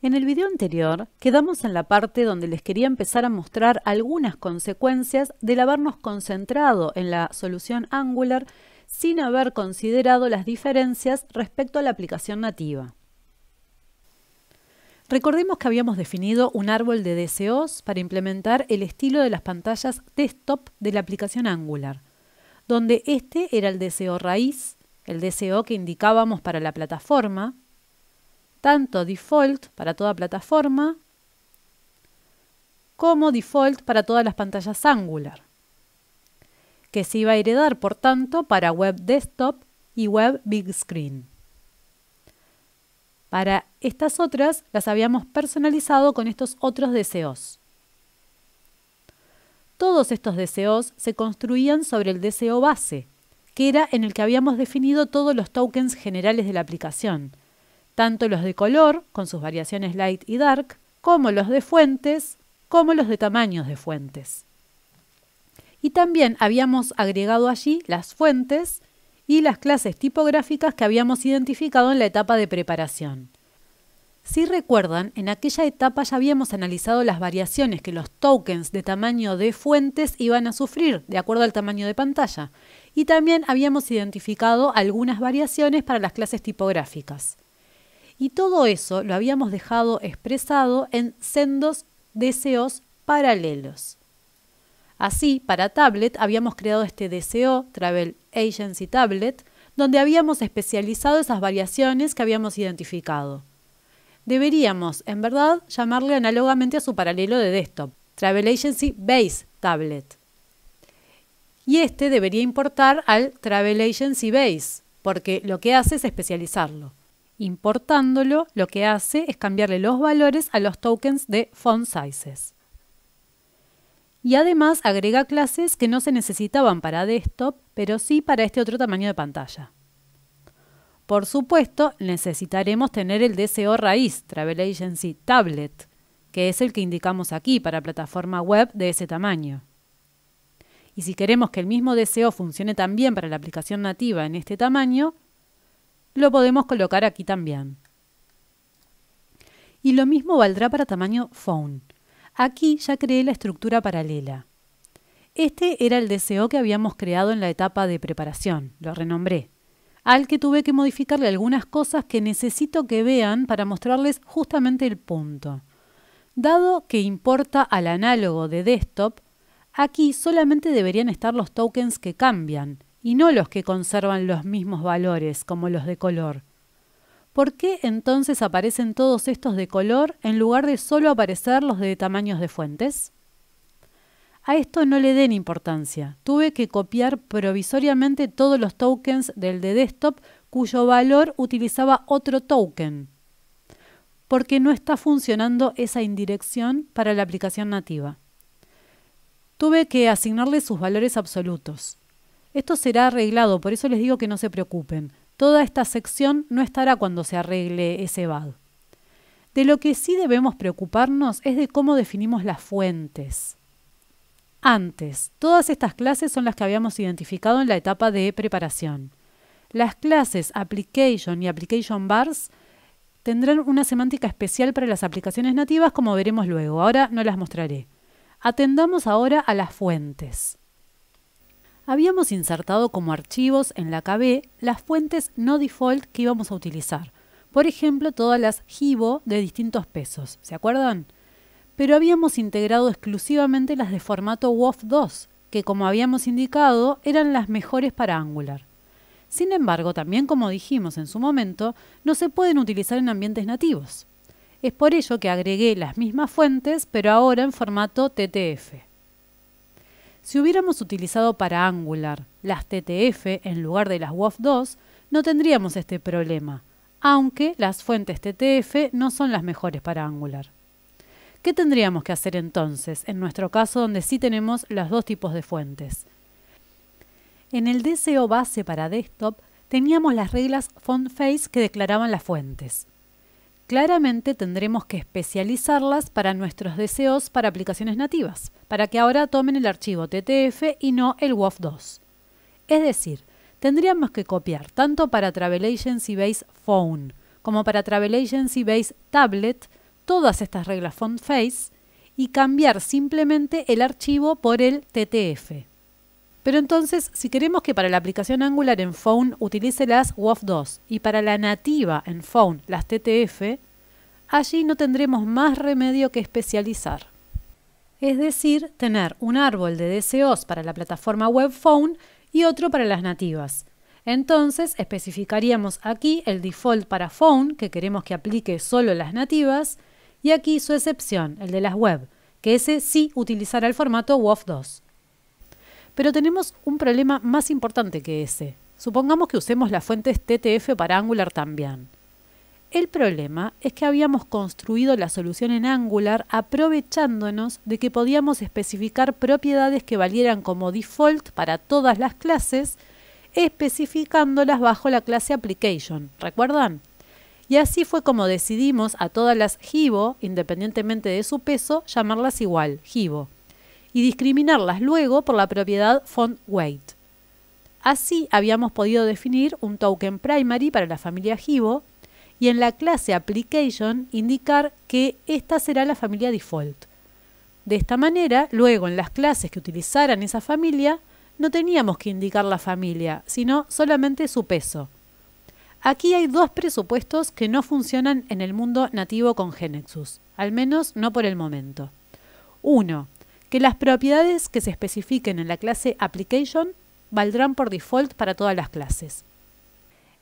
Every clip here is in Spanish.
En el video anterior quedamos en la parte donde les quería empezar a mostrar algunas consecuencias del habernos concentrado en la solución Angular sin haber considerado las diferencias respecto a la aplicación nativa. Recordemos que habíamos definido un árbol de deseos para implementar el estilo de las pantallas desktop de la aplicación Angular, donde este era el deseo raíz, el deseo que indicábamos para la plataforma, tanto default para toda plataforma como default para todas las pantallas Angular, que se iba a heredar, por tanto, para web desktop y web big screen. Para estas otras las habíamos personalizado con estos otros deseos. Todos estos deseos se construían sobre el deseo base, que era en el que habíamos definido todos los tokens generales de la aplicación, tanto los de color, con sus variaciones light y dark, como los de fuentes, como los de tamaños de fuentes. Y también habíamos agregado allí las fuentes y las clases tipográficas que habíamos identificado en la etapa de preparación. Si recuerdan, en aquella etapa ya habíamos analizado las variaciones que los tokens de tamaño de fuentes iban a sufrir de acuerdo al tamaño de pantalla, y también habíamos identificado algunas variaciones para las clases tipográficas. Y todo eso lo habíamos dejado expresado en sendos deseos paralelos. Así, para tablet habíamos creado este DCO, Travel Agency Tablet, donde habíamos especializado esas variaciones que habíamos identificado. Deberíamos, en verdad, llamarle análogamente a su paralelo de desktop, Travel Agency Base Tablet. Y este debería importar al Travel Agency Base, porque lo que hace es especializarlo. Importándolo, lo que hace es cambiarle los valores a los tokens de font sizes. Y además agrega clases que no se necesitaban para desktop, pero sí para este otro tamaño de pantalla. Por supuesto, necesitaremos tener el DSO raíz, Travel Agency Tablet, que es el que indicamos aquí para plataforma web de ese tamaño. Y si queremos que el mismo DSO funcione también para la aplicación nativa en este tamaño, lo podemos colocar aquí también. Y lo mismo valdrá para tamaño phone. Aquí ya creé la estructura paralela. Este era el deseo que habíamos creado en la etapa de preparación, lo renombré, al que tuve que modificarle algunas cosas que necesito que vean para mostrarles justamente el punto. Dado que importa al análogo de desktop, aquí solamente deberían estar los tokens que cambian, y no los que conservan los mismos valores como los de color. ¿Por qué entonces aparecen todos estos de color en lugar de solo aparecer los de tamaños de fuentes? A esto no le den importancia. Tuve que copiar provisoriamente todos los tokens del de desktop cuyo valor utilizaba otro token, porque no está funcionando esa indirección para la aplicación nativa. Tuve que asignarle sus valores absolutos. Esto será arreglado, por eso les digo que no se preocupen. Toda esta sección no estará cuando se arregle ese bug. De lo que sí debemos preocuparnos es de cómo definimos las fuentes. Antes, todas estas clases son las que habíamos identificado en la etapa de preparación. Las clases Application y Application Bars tendrán una semántica especial para las aplicaciones nativas, como veremos luego. Ahora no las mostraré. Atendamos ahora a las fuentes habíamos insertado como archivos en la KB las fuentes no default que íbamos a utilizar. Por ejemplo, todas las GIBO de distintos pesos, ¿se acuerdan? Pero habíamos integrado exclusivamente las de formato WOF 2, que como habíamos indicado eran las mejores para Angular. Sin embargo, también como dijimos en su momento, no se pueden utilizar en ambientes nativos. Es por ello que agregué las mismas fuentes, pero ahora en formato TTF. Si hubiéramos utilizado para Angular las TTF en lugar de las WAF2, no tendríamos este problema, aunque las fuentes TTF no son las mejores para Angular. ¿Qué tendríamos que hacer entonces en nuestro caso donde sí tenemos los dos tipos de fuentes? En el DCO base para desktop teníamos las reglas font face que declaraban las fuentes. Claramente tendremos que especializarlas para nuestros deseos para aplicaciones nativas, para que ahora tomen el archivo TTF y no el WOF2. Es decir, tendríamos que copiar tanto para Travel Agency Base Phone como para Travel Agency Base Tablet todas estas reglas font face y cambiar simplemente el archivo por el TTF. Pero entonces, si queremos que para la aplicación Angular en Phone utilice las WAF2 y para la nativa en Phone las TTF, allí no tendremos más remedio que especializar. Es decir, tener un árbol de DSOs para la plataforma web Phone y otro para las nativas. Entonces, especificaríamos aquí el default para Phone, que queremos que aplique solo las nativas, y aquí su excepción, el de las web, que ese sí utilizará el formato WAF2. Pero tenemos un problema más importante que ese. Supongamos que usemos las fuentes TTF para Angular también. El problema es que habíamos construido la solución en Angular aprovechándonos de que podíamos especificar propiedades que valieran como default para todas las clases, especificándolas bajo la clase Application. ¿Recuerdan? Y así fue como decidimos a todas las Jibo, independientemente de su peso, llamarlas igual, Jibo y discriminarlas luego por la propiedad font-weight. Así habíamos podido definir un token primary para la familia givo y en la clase application indicar que esta será la familia default. De esta manera, luego en las clases que utilizaran esa familia, no teníamos que indicar la familia, sino solamente su peso. Aquí hay dos presupuestos que no funcionan en el mundo nativo con Genexus, al menos no por el momento. Uno, que las propiedades que se especifiquen en la clase Application valdrán por default para todas las clases.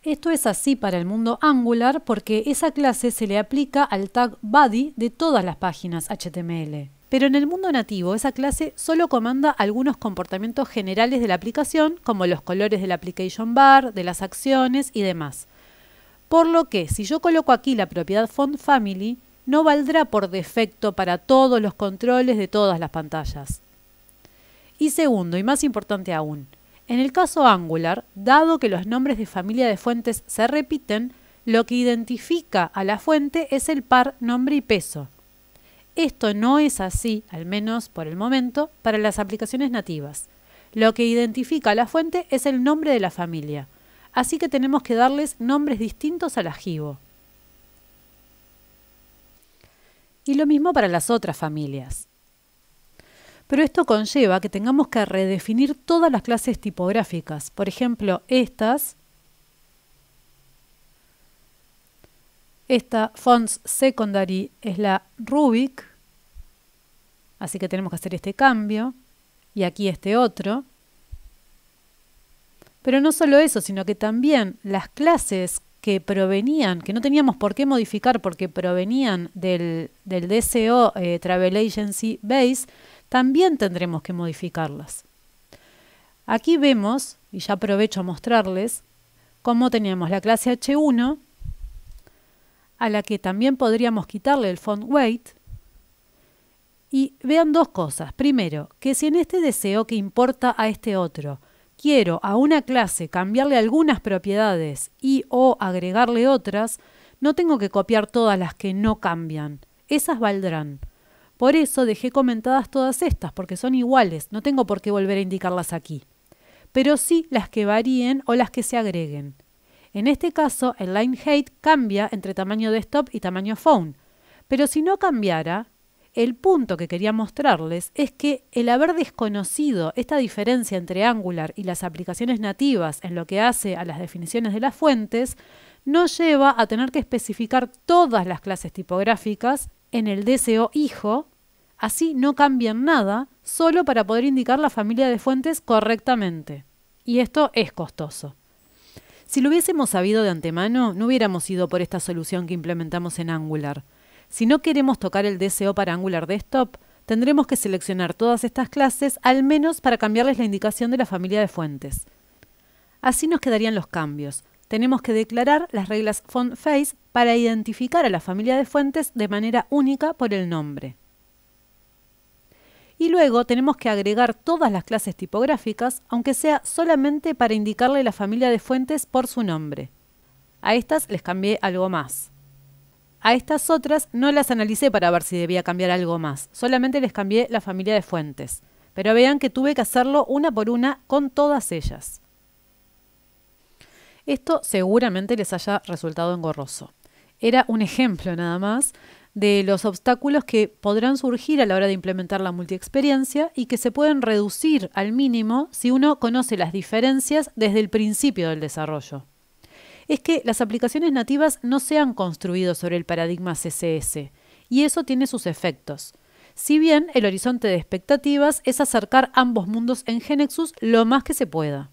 Esto es así para el mundo Angular porque esa clase se le aplica al tag body de todas las páginas HTML. Pero en el mundo nativo esa clase solo comanda algunos comportamientos generales de la aplicación, como los colores del application bar, de las acciones y demás. Por lo que si yo coloco aquí la propiedad font family, no valdrá por defecto para todos los controles de todas las pantallas. Y segundo, y más importante aún, en el caso Angular, dado que los nombres de familia de fuentes se repiten, lo que identifica a la fuente es el par nombre y peso. Esto no es así, al menos por el momento, para las aplicaciones nativas. Lo que identifica a la fuente es el nombre de la familia, así que tenemos que darles nombres distintos al ajibo. y lo mismo para las otras familias. Pero esto conlleva que tengamos que redefinir todas las clases tipográficas, por ejemplo, estas, esta Fonts Secondary es la Rubik, así que tenemos que hacer este cambio, y aquí este otro. Pero no solo eso, sino que también las clases que provenían, que no teníamos por qué modificar porque provenían del, del DCO eh, Travel Agency Base, también tendremos que modificarlas. Aquí vemos, y ya aprovecho a mostrarles, cómo teníamos la clase H1, a la que también podríamos quitarle el font weight. Y vean dos cosas. Primero, que si en este deseo que importa a este otro quiero a una clase cambiarle algunas propiedades y o agregarle otras, no tengo que copiar todas las que no cambian. Esas valdrán. Por eso dejé comentadas todas estas, porque son iguales, no tengo por qué volver a indicarlas aquí. Pero sí las que varíen o las que se agreguen. En este caso, el line height cambia entre tamaño desktop y tamaño phone. Pero si no cambiara, el punto que quería mostrarles es que el haber desconocido esta diferencia entre Angular y las aplicaciones nativas en lo que hace a las definiciones de las fuentes, no lleva a tener que especificar todas las clases tipográficas en el DSO hijo, así no cambian nada, solo para poder indicar la familia de fuentes correctamente. Y esto es costoso. Si lo hubiésemos sabido de antemano, no hubiéramos ido por esta solución que implementamos en Angular. Si no queremos tocar el DSO para Angular Desktop, tendremos que seleccionar todas estas clases al menos para cambiarles la indicación de la familia de fuentes. Así nos quedarían los cambios. Tenemos que declarar las reglas font-face para identificar a la familia de fuentes de manera única por el nombre. Y luego tenemos que agregar todas las clases tipográficas, aunque sea solamente para indicarle la familia de fuentes por su nombre. A estas les cambié algo más. A estas otras no las analicé para ver si debía cambiar algo más, solamente les cambié la familia de fuentes. Pero vean que tuve que hacerlo una por una con todas ellas. Esto seguramente les haya resultado engorroso. Era un ejemplo nada más de los obstáculos que podrán surgir a la hora de implementar la multiexperiencia y que se pueden reducir al mínimo si uno conoce las diferencias desde el principio del desarrollo es que las aplicaciones nativas no se han construido sobre el paradigma CSS, y eso tiene sus efectos. Si bien el horizonte de expectativas es acercar ambos mundos en Genexus lo más que se pueda.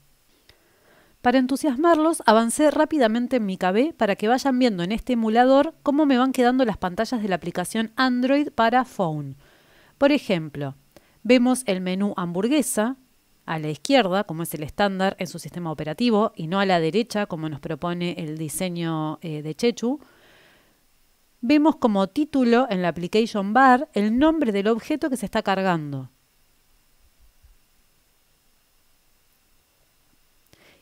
Para entusiasmarlos, avancé rápidamente en mi KB para que vayan viendo en este emulador cómo me van quedando las pantallas de la aplicación Android para phone. Por ejemplo, vemos el menú hamburguesa, a la izquierda, como es el estándar en su sistema operativo, y no a la derecha, como nos propone el diseño eh, de Chechu, vemos como título en la application bar el nombre del objeto que se está cargando.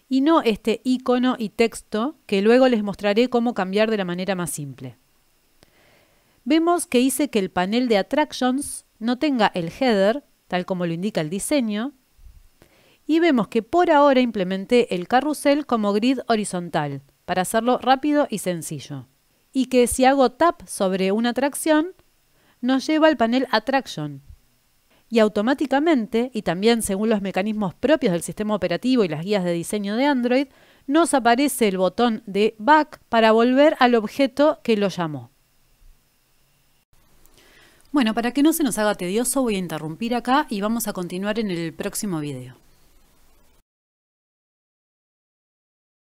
Y no este icono y texto que luego les mostraré cómo cambiar de la manera más simple. Vemos que hice que el panel de Attractions no tenga el header, tal como lo indica el diseño, y vemos que por ahora implementé el carrusel como grid horizontal para hacerlo rápido y sencillo. Y que si hago tap sobre una atracción, nos lleva al panel Attraction. Y automáticamente, y también según los mecanismos propios del sistema operativo y las guías de diseño de Android, nos aparece el botón de Back para volver al objeto que lo llamó. Bueno, para que no se nos haga tedioso voy a interrumpir acá y vamos a continuar en el próximo video.